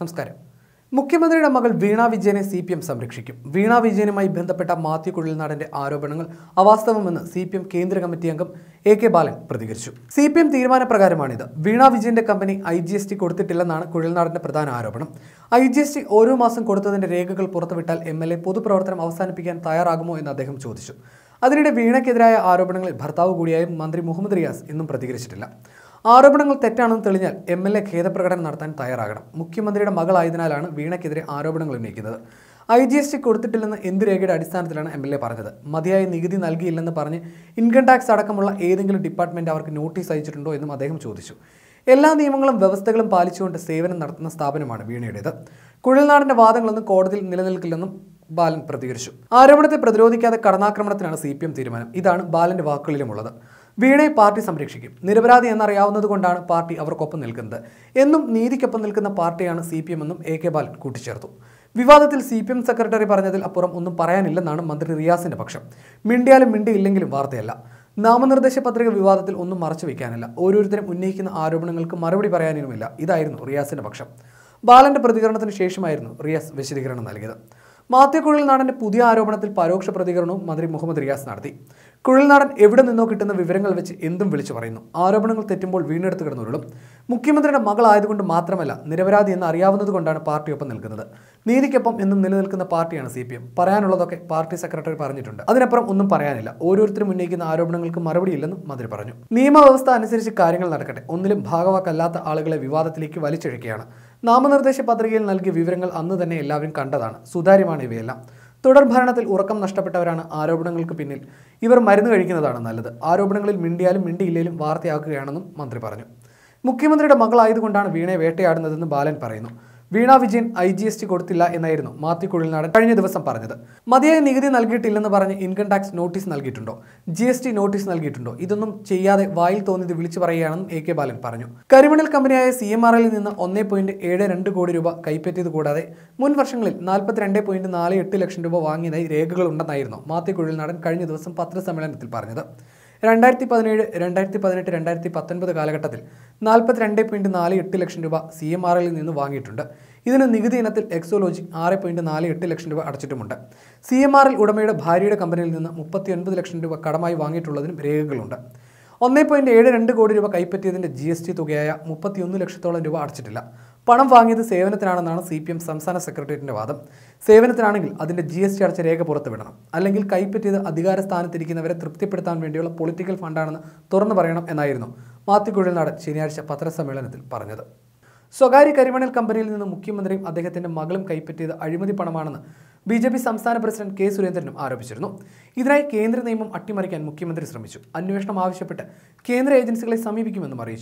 നമസ്കാരം മുഖ്യമന്ത്രിയുടെ മകൾ വീണ വിജയനെ സി പി എം സംരക്ഷിക്കും വീണ വിജയനുമായി ബന്ധപ്പെട്ട മാത്യു കുഴൽനാടന്റെ ആരോപണങ്ങൾ അവാസ്തവമെന്ന് സി പി എം കേന്ദ്ര കമ്മിറ്റി അംഗം എ കെ ബാലൻ പ്രതികരിച്ചു സി പി എം തീരുമാനപ്രകാരമാണിത് വീണ വിജയന്റെ company I G S T കൊടുത്തിട്ടില്ലെന്നാണ് കുഴൽനാടന്റെ പ്രധാന ആരോപണം ഐ ജി എസ് ടി ഓരോ മാസം കൊടുത്തതിന്റെ രേഖകൾ പുറത്തുവിട്ടാൽ എം എൽ എ പൊതുപ്രവർത്തനം അവസാനിപ്പിക്കാൻ തയ്യാറാകുമോ എന്ന് അദ്ദേഹം ചോദിച്ചു അതിനിടെ വീണയ്ക്കെതിരായ ആരോപണങ്ങളിൽ ഭർത്താവ് കൂടിയായ മന്ത്രി മുഹമ്മദ് റിയാസ് ഇന്നും പ്രതികരിച്ചിട്ടില്ല ആരോപണങ്ങൾ തെറ്റാണെന്ന് തെളിഞ്ഞാൽ എം എൽ എ ഖേദപ്രകടനം നടത്താൻ തയ്യാറാകണം മുഖ്യമന്ത്രിയുടെ മകളായതിനാലാണ് വീണയ്ക്കെതിരെ ആരോപണങ്ങൾ ഉന്നയിക്കുന്നത് ഐ ജി എസ് ടി കൊടുത്തിട്ടില്ലെന്ന് എന്ത് രേഖയുടെ അടിസ്ഥാനത്തിലാണ് എം എൽ എ പറഞ്ഞത് മതിയായ നികുതി നൽകിയില്ലെന്ന് പറഞ്ഞ് ഇൻകം ടാക്സ് അടക്കമുള്ള ഏതെങ്കിലും ഡിപ്പാർട്ട്മെൻറ്റ് അവർക്ക് നോട്ടീസ് അയച്ചിട്ടുണ്ടോ എന്നും അദ്ദേഹം ചോദിച്ചു എല്ലാ നിയമങ്ങളും വ്യവസ്ഥകളും പാലിച്ചുകൊണ്ട് സേവനം നടത്തുന്ന സ്ഥാപനമാണ് വീണയുടേത് കുഴൽനാടിൻ്റെ വാദങ്ങളൊന്നും കോടതിയിൽ നിലനിൽക്കില്ലെന്നും ബാലൻ പ്രതികരിച്ചു ആരോപണത്തെ പ്രതിരോധിക്കാതെ കടന്നാക്രമണത്തിനാണ് സി തീരുമാനം ഇതാണ് ബാലൻ്റെ വാക്കുകളിലുമുള്ളത് വീണേ പാർട്ടി സംരക്ഷിക്കും നിരപരാധി എന്നറിയാവുന്നത് കൊണ്ടാണ് പാർട്ടി അവർക്കൊപ്പം നിൽക്കുന്നത് എന്നും നീതിക്കൊപ്പം നിൽക്കുന്ന പാർട്ടിയാണ് സി പി എം എന്നും എ കെ ബാലൻ കൂട്ടിച്ചേർത്തു വിവാദത്തിൽ സി പി എം സെക്രട്ടറി പറഞ്ഞതിൽ അപ്പുറം ഒന്നും പറയാനില്ലെന്നാണ് മന്ത്രി റിയാസിന്റെ പക്ഷം മിണ്ടിയാലും മിണ്ടിയില്ലെങ്കിലും വാർത്തയല്ല നാമനിർദ്ദേശ പത്രിക വിവാദത്തിൽ ഒന്നും മറച്ചു വയ്ക്കാനില്ല ഓരോരുത്തരും ഉന്നയിക്കുന്ന ആരോപണങ്ങൾക്ക് മറുപടി പറയാനുമില്ല ഇതായിരുന്നു റിയാസിന്റെ പക്ഷം ബാലന്റെ പ്രതികരണത്തിന് ശേഷമായിരുന്നു റിയാസ് വിശദീകരണം നൽകിയത് മാത്യക്കുഴൽ നാടൻ്റെ പുതിയ ആരോപണത്തിൽ പരോക്ഷ പ്രതികരണവും മന്ത്രി മുഹമ്മദ് റിയാസ് നടത്തി കുഴൽനാടൻ എവിടെ നിന്നോ കിട്ടുന്ന വിവരങ്ങൾ വെച്ച് എന്തും വിളിച്ചു പറയുന്നു ആരോപണങ്ങൾ തെറ്റുമ്പോൾ വീണ്ടെടുത്ത് കിടന്നുരുളും മുഖ്യമന്ത്രിയുടെ മകളായതുകൊണ്ട് മാത്രമല്ല നിരപരാധി എന്ന് അറിയാവുന്നതുകൊണ്ടാണ് പാർട്ടിയൊപ്പം നിൽക്കുന്നത് നീതിക്കൊപ്പം എന്നും നിലനിൽക്കുന്ന പാർട്ടിയാണ് സി പറയാനുള്ളതൊക്കെ പാർട്ടി സെക്രട്ടറി പറഞ്ഞിട്ടുണ്ട് അതിനപ്പുറം ഒന്നും പറയാനില്ല ഓരോരുത്തരും ഉന്നയിക്കുന്ന ആരോപണങ്ങൾക്ക് മറുപടിയില്ലെന്നും മന്ത്രി പറഞ്ഞു നിയമവ്യവസ്ഥ അനുസരിച്ച് കാര്യങ്ങൾ നടക്കട്ടെ ഒന്നിലും ഭാഗവാക്കല്ലാത്ത ആളുകളെ വിവാദത്തിലേക്ക് വലിച്ചെഴുക്കുകയാണ് നാമനിർദ്ദേശ പത്രികയിൽ നൽകിയ വിവരങ്ങൾ അന്ന് തന്നെ എല്ലാവരും കണ്ടതാണ് സുതാര്യമാണ് ഇവയെല്ലാം തുടർ ഭരണത്തിൽ ഉറക്കം നഷ്ടപ്പെട്ടവരാണ് ആരോപണങ്ങൾക്ക് പിന്നിൽ ഇവർ മരുന്ന് കഴിക്കുന്നതാണ് നല്ലത് ആരോപണങ്ങളിൽ മിണ്ടിയാലും മിണ്ടിയില്ലേലും വാർത്തയാക്കുകയാണെന്നും മന്ത്രി പറഞ്ഞു മുഖ്യമന്ത്രിയുടെ മകളായതുകൊണ്ടാണ് വീണയെ വേട്ടയാടുന്നതെന്ന് ബാലൻ പറയുന്നു Veena Vijayan I G S T കൊടുത്തില്ല എന്നായിരുന്നു മാത്യു നാടൻ കഴിഞ്ഞ ദിവസം പറഞ്ഞത് മതിയായ നികുതി നൽകിയിട്ടില്ലെന്ന് പറഞ്ഞ് ഇൻകം ടാക്സ് നോട്ടീസ് നൽകിയിട്ടുണ്ടോ ജി എസ് ടി നോട്ടീസ് നൽകിയിട്ടുണ്ടോ ഇതൊന്നും ചെയ്യാതെ വായിൽ തോന്നിയത് വിളിച്ചു പറയുകയാണെന്നും എ കെ ബാലൻ പറഞ്ഞു കരിമണൽ കമ്പനിയായ സി എം ആർ എല്ലിൽ നിന്ന് ഒന്നേ പോയിന്റ് ഏഴ് രണ്ട് കോടി രൂപ കൈപ്പറ്റിയത് കൂടാതെ മുൻ വർഷങ്ങളിൽ നാൽപ്പത്തിരണ്ട് പോയിന്റ് നാല് എട്ട് ലക്ഷം രൂപ വാങ്ങിയതായി രേഖകളുണ്ടെന്നായിരുന്നു മാത്യു നാടൻ കഴിഞ്ഞ ദിവസം പത്രസമ്മേളനത്തിൽ പറഞ്ഞത് രണ്ടായിരത്തി പതിനേഴ് രണ്ടായിരത്തി പതിനെട്ട് രണ്ടായിരത്തി പത്തൊൻപത് കാലഘട്ടത്തിൽ നാൽപ്പത്തി രണ്ട് പോയിൻറ്റ് നാല് എട്ട് ലക്ഷം രൂപ സി എം ആർ എല്ലിൽ നിന്ന് വാങ്ങിയിട്ടുണ്ട് ഇതിന് നികുതി ഇനത്തിൽ എക്സോലോജി ആറ് പോയിൻറ്റ് നാല് എട്ട് ലക്ഷം രൂപ അടച്ചിട്ടുമുണ്ട് സി എം ആർ എൽ ഉടമയുടെ ഭാര്യയുടെ കമ്പനിയിൽ നിന്ന് മുപ്പത്തി ഒൻപത് ലക്ഷം രൂപ കടമായി വാങ്ങിയിട്ടുള്ളതിനും രേഖകളുണ്ട് ഒന്നേ പോയിൻറ്റ് ഏഴ് രണ്ട് കോടി രൂപ കൈപ്പറ്റിയതിൻ്റെ ജി എസ് ടി തുകയായ മുപ്പത്തിയൊന്ന് ലക്ഷത്തോളം രൂപ അടച്ചിട്ടില്ല പണം വാങ്ങിയത് സേവനത്തിനാണെന്നാണ് സി പി എം സംസ്ഥാന സെക്രട്ടേറിയറ്റിൻ്റെ വാദം സേവനത്തിനാണെങ്കിൽ അതിൻ്റെ ജി എസ് ടി അടച്ച രേഖ പുറത്തുവിടണം അല്ലെങ്കിൽ കൈപ്പറ്റിയത് അധികാര സ്ഥാനത്തിരിക്കുന്നവരെ തൃപ്തിപ്പെടുത്താൻ വേണ്ടിയുള്ള പൊളിറ്റിക്കൽ ഫണ്ടാണെന്ന് തുറന്നു പറയണം എന്നായിരുന്നു മാത്തിക്കുഴൽനാടൻ ശനിയാഴ്ച പത്രസമ്മേളനത്തിൽ പറഞ്ഞത് സ്വകാര്യ കരിമണൽ കമ്പനിയിൽ നിന്ന് മുഖ്യമന്ത്രിയും അദ്ദേഹത്തിൻ്റെ മകളും കൈപ്പറ്റിയത് അഴിമതി പണമാണെന്ന് ബി ജെ പി സംസ്ഥാന പ്രസിഡന്റ് കെ സുരേന്ദ്രനും ആരോപിച്ചിരുന്നു ഇതിനായി കേന്ദ്ര നിയമം അട്ടിമറിക്കാൻ മുഖ്യമന്ത്രി ശ്രമിച്ചു അന്വേഷണം ആവശ്യപ്പെട്ട് കേന്ദ്ര ഏജൻസികളെ സമീപിക്കുമെന്നും അറിയിച്ചു